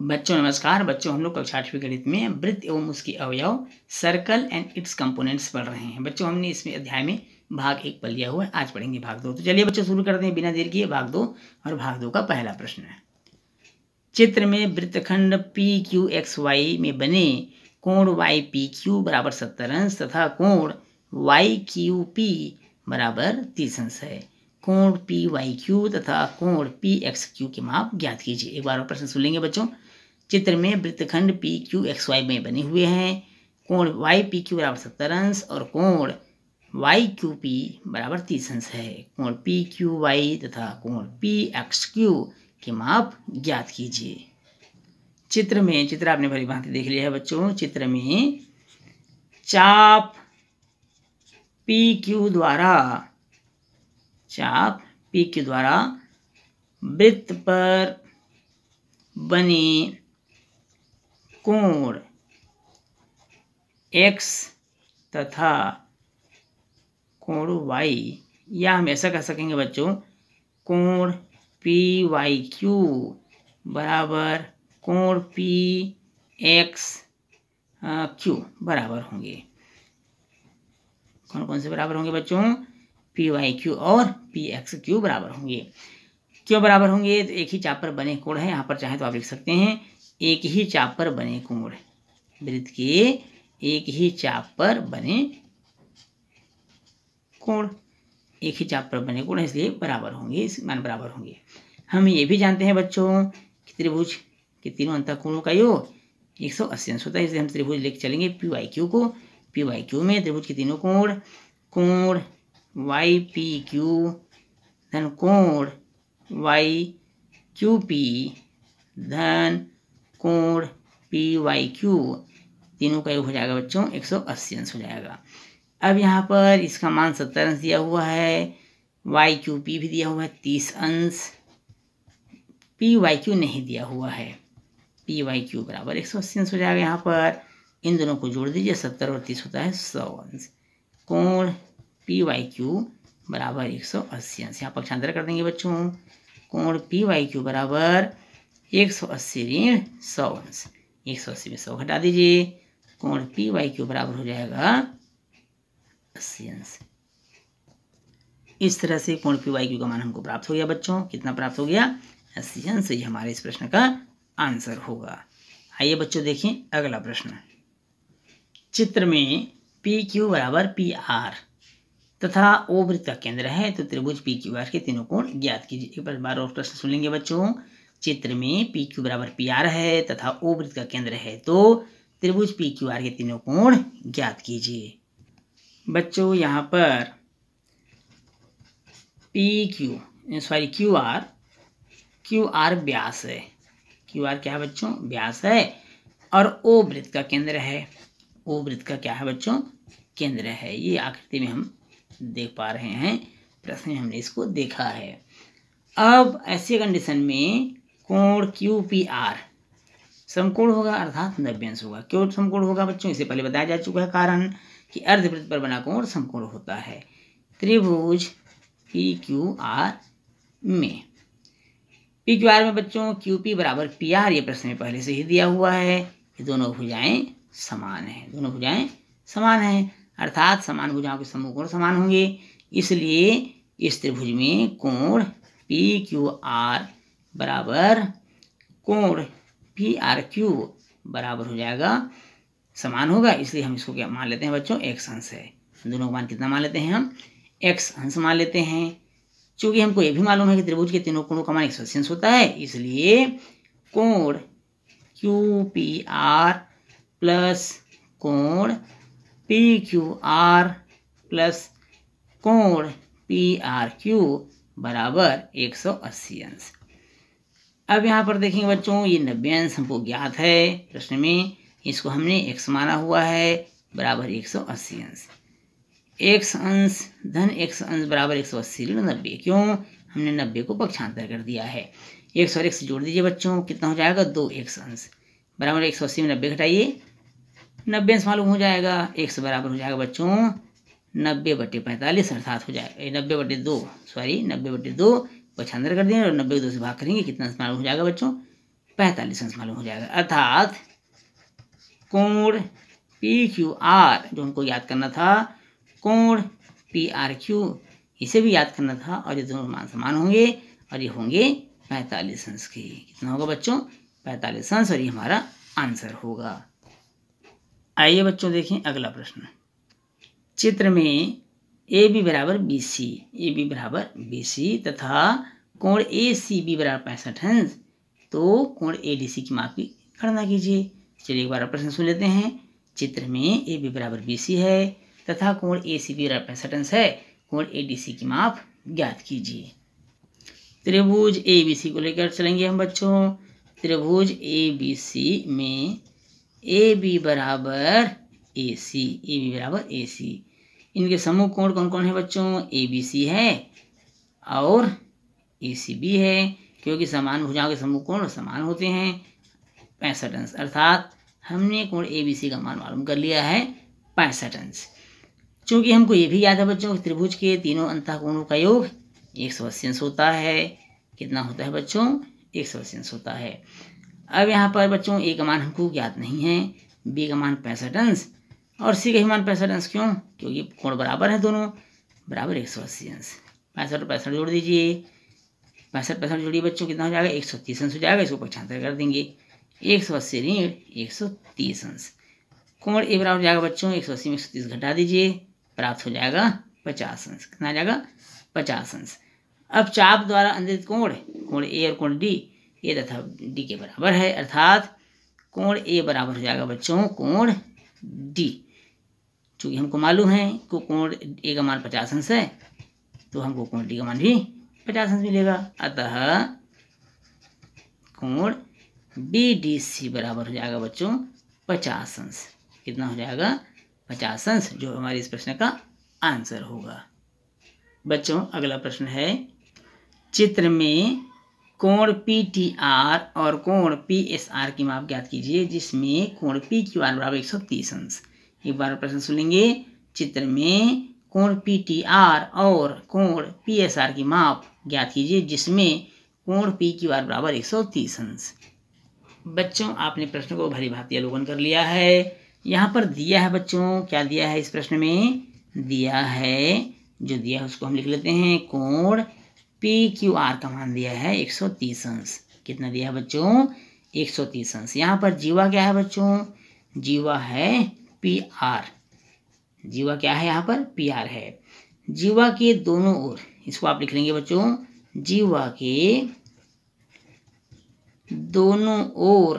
बच्चों नमस्कार बच्चों हम लोग कक्षा आठवीं गणित में वृत्त एवं उसकी अवयव सर्कल एंड इट्स कंपोनेंट्स पढ़ रहे हैं बच्चों हमने इसमें अध्याय में भाग एक पर लिया हुआ है आज पढ़ेंगे भाग दो तो चलिए बच्चों शुरू करते हैं बिना देर किए भाग दो और भाग दो का पहला प्रश्न है चित्र में वृत्तखंड पी क्यू एक्स वाई में बने कोण वाई पी क्यू बराबर सत्तर अंश तथा कोण वाई क्यू पी बराबर तीस अंश है कोण पी वाई क्यू तथा कोण पी एक्स क्यू के माप ज्ञात कीजिए एक बार और प्रश्न सुन लेंगे बच्चों चित्र में वृत्तखंड पी क्यू एक्स वाई में बने हुए हैं कोण वाई पी क्यू बराबर सत्तर अंश और कोण वाई क्यू पी बराबर तीस अंश है कोण पी क्यू वाई तथा कोण पी एक्स क्यू के माप ज्ञात कीजिए चित्र में चित्र आपने भली भांति देख लिया है बच्चों चित्र में चाप पी क्यू द्वारा चाप पी क्यू द्वारा वृत्त पर बने कोण एक्स तथा कोण वाई या हम ऐसा कह सकेंगे बच्चों कोण पी वाई क्यू बराबर कोण पी एक्स क्यू बराबर होंगे कौन कौन से बराबर होंगे बच्चों पी वाई क्यू और पी एक्स क्यू बराबर होंगे क्यों बराबर होंगे तो एक ही चाप पर बने कोण है यहाँ पर चाहे तो आप लिख सकते हैं एक ही चाप पर बने कोण वृत्त के एक ही चाप पर बने कोण एक ही चाप पर बने कोण इसलिए बराबर होंगे इस मान बराबर होंगे हम ये भी जानते हैं बच्चों कि त्रिभुज के तीनों अंतर कोणों का योग एक सौ अस्सी अंश होता है इसलिए हम त्रिभुज लेके चलेंगे पी वाई क्यू को पी वाई क्यू में त्रिभुज के तीनों कोण कोण वाई पी क्यू धन कोण वाई क्यू पी धन कोण पी वाई क्यू तीनों का योग हो जाएगा बच्चों एक सौ अस्सी अंश हो जाएगा अब यहाँ पर इसका मान सत्तर अंश दिया हुआ है वाई क्यू पी भी दिया हुआ है तीस अंश पी वाई क्यू नहीं दिया हुआ है पी वाई क्यू बराबर एक सौ अस्सी अंश हो जाएगा यहाँ पर इन दोनों को जोड़ दीजिए सत्तर और तीस होता है सौ अंश कोण पी वाई क्यू बराबर एक सौ अस्सी अंश यहाँ पक्षांतर कर देंगे बच्चों कोण पी वाई क्यू बराबर एक सौ अस्सी ऋण सौ अंश एक सौ अस्सी में सौ घटा दीजिए कोण पी वाई के बराबर हो जाएगा अस्सी अंश इस तरह से कोण पी वाई क्यू का मान हमको प्राप्त हो गया बच्चों कितना प्राप्त हो गया अस्सी अंश ये हमारे इस प्रश्न का आंसर होगा आइए बच्चों देखें अगला प्रश्न चित्र में पी क्यू बराबर पी आर तथा ओ वृत्त का केंद्र है तो त्रिभुज पी क्यू आर के तीनों कोण ज्ञात कीजिए एक बार बार और प्रश्न सुन लेंगे बच्चों चित्र में पी क्यू बराबर पी आर है तथा ओ वृत्त का केंद्र है तो त्रिभुज पी क्यू आर के तीनों कोण ज्ञात कीजिए बच्चों यहाँ पर P Q sorry Q R Q R व्यास है क्यू आर क्या है बच्चों व्यास है और ओ वृत्त का केंद्र है ओ वृत्त का क्या है बच्चों केंद्र है ये आकृति में हम देख पा रहे हैं प्रश्न हमने इसको देखा है अब ऐसी कंडीशन में कोण क्यू पी आर समकोण होगा अर्थात नव्यंश होगा क्यों समकोण होगा बच्चों इसे पहले बताया जा चुका है कारण कि अर्धवृत्त पर बना कोण समकोण होता है त्रिभुज पी क्यू आर में पी क्यू आर में बच्चों क्यू पी बराबर पी आर ये प्रश्न में पहले से ही दिया हुआ है कि दोनों भुजाएं समान हैं दोनों भुजाएं समान हैं अर्थात समान भुजाओं के समूह कोण समान होंगे इसलिए इस त्रिभुज में कोण पी क्यू आर बराबर कोण पी आर क्यू बराबर हो जाएगा समान होगा इसलिए हम इसको क्या मान लेते हैं बच्चों एक्स अंश है दोनों का मान कितना मान लेते हैं हम एक्स अंश मान लेते हैं चूंकि हमको ये भी मालूम है कि त्रिभुज के तीनों कोणों का मान एक सौ अस्सी अंश होता है इसलिए कोण क्यू पी आर प्लस कोण पी क्यू आर प्लस कोण पी आर क्यू बराबर एक सौ अस्सी अंश अब यहाँ पर देखेंगे बच्चों ये नब्बे अंश हमको ज्ञात है प्रश्न में इसको हमने एक्स माना हुआ है बराबर एक सौ अस्सी अंश एक्स अंश धन एक्स अंश बराबर एक सौ अस्सी ऋण नब्बे क्यों हमने नब्बे को पक्षांतर कर दिया है एक सौ एक्स जोड़ दीजिए बच्चों कितना हो जाएगा दो एक्स अंश बराबर एक सौ अस्सी में नब्बे घटाइए नब्बे अंश मालूम हो जाएगा एक्स बराबर हो जाएगा बच्चों नब्बे बटे पैंतालीस अर्थात हो जाएगा नब्बे बटे दो सॉरी नब्बे बटे दो पचहत्तर कर देंगे और नब्बे को दो से भाग करेंगे कितना अंश मालूम हो जाएगा बच्चों पैंतालीस अंश मालूम हो जाएगा अर्थात कोण पी क्यू आर जो हमको याद करना था कोण पी आर क्यू इसे भी याद करना था और ये दोनों मान समान होंगे और ये होंगे पैंतालीस अंश के कितना होगा बच्चों पैंतालीस अंश और ये हमारा आंसर होगा आइए बच्चों देखें अगला प्रश्न चित्र में ए बी बराबर बी सी ए बी बराबर बी सी तथा कोण ए सी बी बराबर पैंसठ अंश तो कोण ए डी सी की माप की गणना कीजिए चलिए एक बार प्रश्न सुन लेते हैं चित्र में ए बी बराबर बी सी है तथा कोण ए सी बी बराबर पैंसठ अंश है कोण ए डी सी की माप ज्ञात कीजिए त्रिभुज ए बी सी को लेकर चलेंगे हम बच्चों त्रिभुज ए बी सी में ए बी बराबर ए सी ए बी बराबर ए सी इनके समूह कोण कौन कौन है बच्चों ए बी सी है और ए सी बी है क्योंकि समान भुजाओं के समूह कोण समान होते हैं पैंसठ अंश अर्थात हमने कोण ए बी सी का मान मालूम कर लिया है पैंसठ अंश चूँकि हमको ये भी याद है बच्चों त्रिभुज के तीनों अंत कोणों का योग एक सौ अस्सी अंश होता है कितना होता है बच्चों एक सौ अस्सी अंश होता है अब यहाँ पर बच्चों ए का मान हमको ज्ञात नहीं है बी का मान पैंसठ अंश और सी का मान पैंसठ अंश क्यों क्योंकि कोण बराबर है दोनों बराबर एक सौ अस्सी अंश पैंसठ और पैंसठ जोड़ दीजिए पैंसठ पैंसठ जोड़िए बच्चों कितना हो जाएगा एक सौ तीस अंश हो जाएगा इसको पक्षांतर कर देंगे एक सौ अस्सी ऋण एक सौ तीस अंश कोण ए बराबर जाएगा बच्चों एक सौ अस्सी में एक सौ तीस घटा दीजिए प्राप्त हो जाएगा पचास अंश कितना जाएगा पचास अंश अब चाप द्वारा अंधित कोण कोण ए और कोण डी ए तथा डी के बराबर है अर्थात कोण ए बराबर हो जाएगा बच्चों कोण डी चूँकि हमको मालूम है को कोण ए का मान पचास अंश है तो हमको कोण डी का मान भी पचास अंश मिलेगा अतः कोण बी डी सी बराबर हो जाएगा बच्चों पचास अंश कितना हो जाएगा पचास अंश जो हमारे इस प्रश्न का आंसर होगा बच्चों अगला प्रश्न है चित्र में कोण पी टी आर और कोण पी एस आर की माप ज्ञात कीजिए जिसमें कोण पी क्यू आर बराबर एक सौ तीस अंश एक बार प्रश्न सुनेंगे चित्र में कोण पी टी आर और कोण पी एस आर की माप ज्ञात कीजिए जिसमें कोण पी क्यू आर बराबर एक सौ तीस अंश बच्चों आपने प्रश्न को भली भांति अवलोकन कर लिया है यहाँ पर दिया है बच्चों क्या दिया है इस प्रश्न में दिया है जो दिया है उसको हम लिख लेते हैं कोण पी क्यू आर का मान दिया है 130 अंश कितना दिया है बच्चों 130 अंश यहाँ पर जीवा क्या है बच्चों जीवा है पी आर जीवा क्या है यहाँ पर पी आर है जीवा के दोनों ओर इसको आप लिख लेंगे बच्चों जीवा के दोनों ओर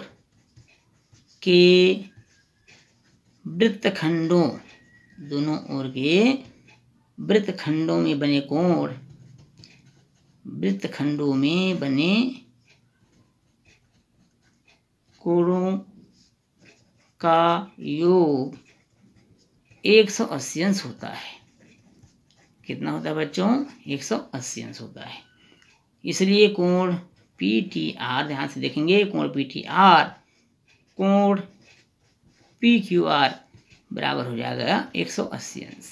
के वृत्तखंडों दोनों ओर के वृत्तखंडों में बने कोण वृत्तखंडों में बने कोणों का योग एक सौ अस्सी अंश होता है कितना होता है बच्चों एक सौ अस्सी अंश होता है इसलिए कोण पी टी आर ध्यान से देखेंगे कोण पी टी आर कोण पी क्यू आर बराबर हो जाएगा एक सौ अस्सी अंश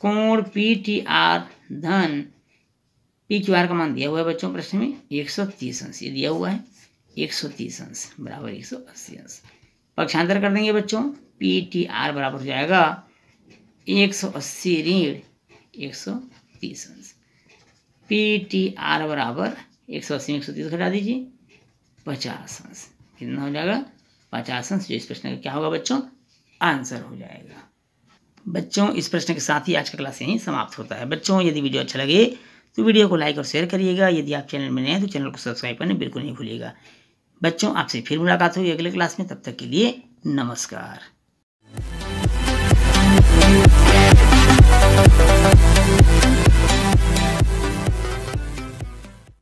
कोण पी टी आर धन पी क्यू आर का मान दिया हुआ है बच्चों प्रश्न में एक सौ तीस अंश ये दिया हुआ है एक सौ तीस अंश बराबर एक सौ अस्सी अंश पक्षांतर कर देंगे बच्चों पी टी आर बराबर हो जाएगा एक सौ अस्सी ऋण एक सौ तीस अंश पी टी आर बराबर एक सौ अस्सी एक सौ तीस घटा दीजिए पचास अंश कितना हो जाएगा पचास अंश जो तो इस प्रश्न का क्या होगा बच्चों आंसर हो जाएगा बच्चों इस प्रश्न के साथ ही आज का क्लास यहीं समाप्त होता है बच्चों यदि वीडियो अच्छा लगे तो वीडियो को लाइक और शेयर करिएगा यदि आप चैनल में नए हैं तो चैनल को सब्सक्राइब करना बिल्कुल नहीं भूलिएगा बच्चों आपसे फिर मुलाकात होगी अगले क्लास में तब तक के लिए नमस्कार